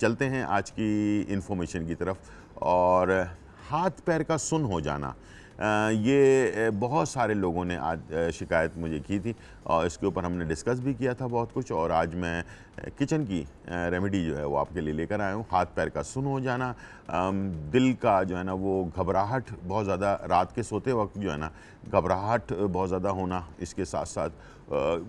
चलते हैं आज की इन्फॉर्मेशन की तरफ और हाथ पैर का सुन हो जाना ये बहुत सारे लोगों ने आज शिकायत मुझे की थी और इसके ऊपर हमने डिस्कस भी किया था बहुत कुछ और आज मैं किचन की रेमेडी जो है वो आपके लिए लेकर आया हूँ हाथ पैर का सुन हो जाना दिल का जो है ना वो घबराहट बहुत ज़्यादा रात के सोते वक्त जो है ना घबराहट बहुत ज़्यादा होना इसके साथ साथ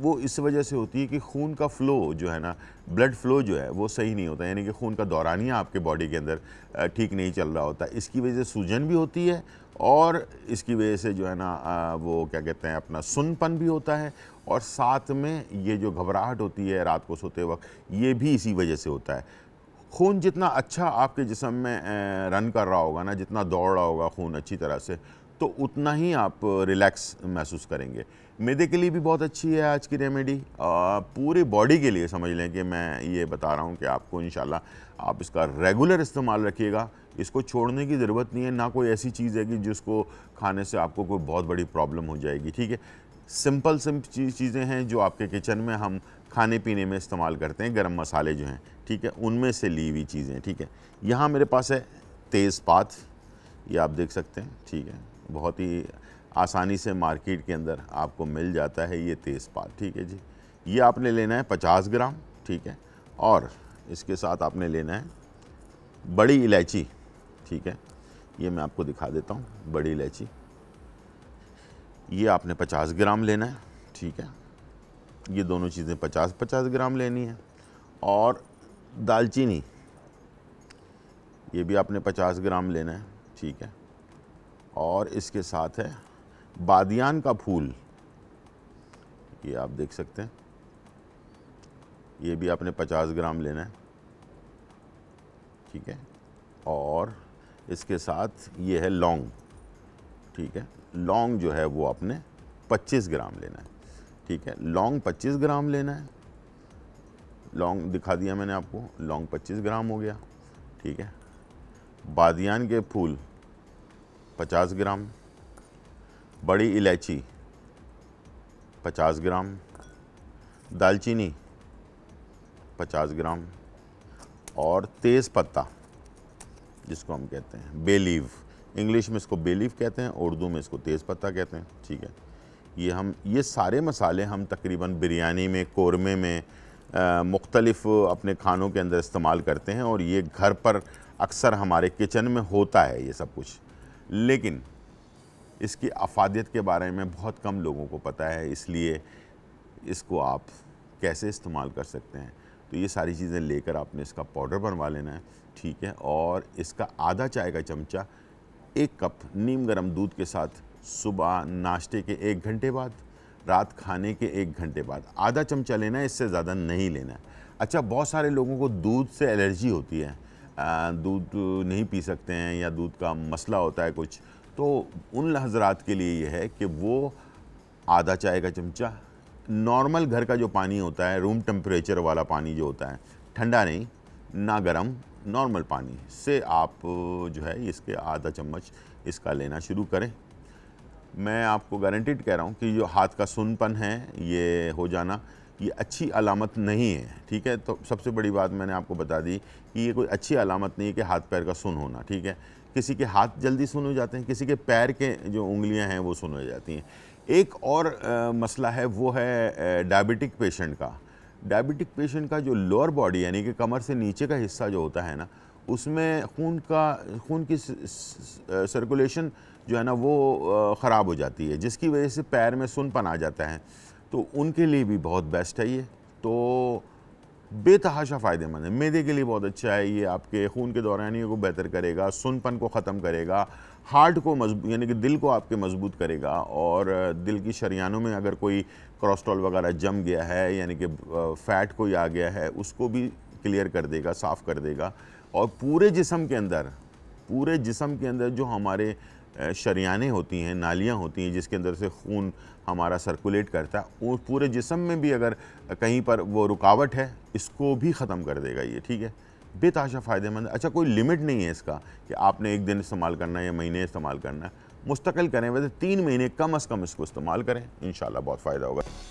वो इस वजह से होती है कि खून का फ़्लो जो है ना ब्लड फ़्लो जो है वो सही नहीं होता यानी कि खून का दौरानिया आपके बॉडी के अंदर ठीक नहीं चल रहा होता इसकी वजह से सूजन भी होती है और इसकी वजह से जो है ना वो क्या कहते हैं अपना सुनपन भी होता है और साथ में ये जो घबराहट होती है रात को सोते वक्त ये भी इसी वजह से होता है खून जितना अच्छा आपके जिसम में रन कर रहा होगा ना जितना दौड़ रहा होगा खून अच्छी तरह से तो उतना ही आप रिलैक्स महसूस करेंगे मेदे के लिए भी बहुत अच्छी है आज की रेमेडी पूरी बॉडी के लिए समझ लें कि मैं ये बता रहा हूँ कि आपको इन आप इसका रेगुलर इस्तेमाल रखिएगा इसको छोड़ने की ज़रूरत नहीं है ना कोई ऐसी चीज़ है कि जिसको खाने से आपको कोई बहुत बड़ी प्रॉब्लम हो जाएगी ठीक है सिंपल सिंपल चीज़ें हैं जो आपके किचन में हम खाने पीने में इस्तेमाल करते हैं गरम मसाले जो हैं ठीक है उनमें से ली हुई चीज़ें ठीक है यहाँ मेरे पास है तेज़पात ये आप देख सकते हैं ठीक है बहुत ही आसानी से मार्केट के अंदर आपको मिल जाता है ये तेज़पात ठीक है जी ये आपने लेना है पचास ग्राम ठीक है और इसके साथ आपने लेना है बड़ी इलायची ठीक है ये मैं आपको दिखा देता हूँ बड़ी इलायची ये आपने पचास ग्राम लेना है ठीक है ये दोनों चीज़ें पचास पचास ग्राम लेनी है और दालचीनी ये भी आपने पचास ग्राम लेना है ठीक है और इसके साथ है बादियान का फूल ये आप देख सकते हैं ये भी आपने 50 ग्राम लेना है ठीक है और इसके साथ ये है लौंग ठीक है लौंग जो है वो आपने 25 ग्राम लेना है ठीक है लौंग 25 ग्राम लेना है लौंग दिखा दिया मैंने आपको लौंग 25 ग्राम हो गया ठीक है बादियान के फूल 50 ग्राम बड़ी इलायची 50 ग्राम दालचीनी 50 ग्राम और तेज़ पत्ता जिसको हम कहते हैं बेलीव इंग्लिश में इसको बेलीव कहते हैं उर्दू में इसको तेज़ पत्ता कहते हैं ठीक है ये हम ये सारे मसाले हम तकरीबन बिरयानी में कौरमे में मुख्तलफ़ अपने खानों के अंदर इस्तेमाल करते हैं और ये घर पर अक्सर हमारे किचन में होता है ये सब कुछ लेकिन इसकी अफादियत के बारे में बहुत कम लोगों को पता है इसलिए इसको आप कैसे इस्तेमाल कर सकते हैं तो ये सारी चीज़ें लेकर आपने इसका पाउडर बनवा लेना है ठीक है और इसका आधा चाय का चमचा एक कप नीम गर्म दूध के साथ सुबह नाश्ते के एक घंटे बाद रात खाने के एक घंटे बाद आधा चमचा लेना है इससे ज़्यादा नहीं लेना है अच्छा बहुत सारे लोगों को दूध से एलर्जी होती है दूध नहीं पी सकते हैं या दूध का मसला होता है कुछ तो उन हजरात के लिए यह है कि वो आधा चाय का चमचा नॉर्मल घर का जो पानी होता है रूम टेम्परेचर वाला पानी जो होता है ठंडा नहीं ना गर्म नॉर्मल पानी से आप जो है इसके आधा चम्मच इसका लेना शुरू करें मैं आपको गारंटीड कह रहा हूँ कि जो हाथ का सुनपन है ये हो जाना ये अच्छी अलामत नहीं है ठीक है तो सबसे बड़ी बात मैंने आपको बता दी कि ये कोई अच्छी अलामत नहीं है कि हाथ पैर का सुन होना ठीक है किसी के हाथ जल्दी सुन हो जाते हैं किसी के पैर के जो उंगलियां हैं वो सुन हो जाती हैं एक और आ, मसला है वो है डायबिटिक पेशेंट का डायबिटिक पेशेंट का जो लोअर बॉडी यानी कि कमर से नीचे का हिस्सा जो होता है ना उसमें खून का खून की सर्कुलेशन जो है ना वो ख़राब हो जाती है जिसकी वजह से पैर में सुनपन आ जाता है तो उनके लिए भी बहुत बेस्ट है ये तो बेतहाशा फ़ायदेमंद है मैदे के लिए बहुत अच्छा है ये आपके खून के दौरानिए को बेहतर करेगा सुनपन को ख़त्म करेगा हार्ट को मजबूत यानी कि दिल को आपके मजबूत करेगा और दिल की शरियानों में अगर कोई कोलेस्ट्रॉल वगैरह जम गया है यानी कि फ़ैट कोई आ गया है उसको भी क्लियर कर देगा साफ़ कर देगा और पूरे जिसम के अंदर पूरे जिसम के अंदर जो हमारे शरियाने होती हैं नालियाँ होती हैं जिसके अंदर से खून हमारा सर्कुलेट करता है और पूरे जिसम में भी अगर कहीं पर वो रुकावट है इसको भी ख़त्म कर देगा ये ठीक है बेताशा फ़ायदेमंद अच्छा कोई लिमिट नहीं है इसका कि आपने एक दिन इस्तेमाल करना है या महीने इस्तेमाल करना है मुस्तकिल करें वैसे तीन महीने कम अज़ कम इसको इस्तेमाल करें इन बहुत फ़ायदा होगा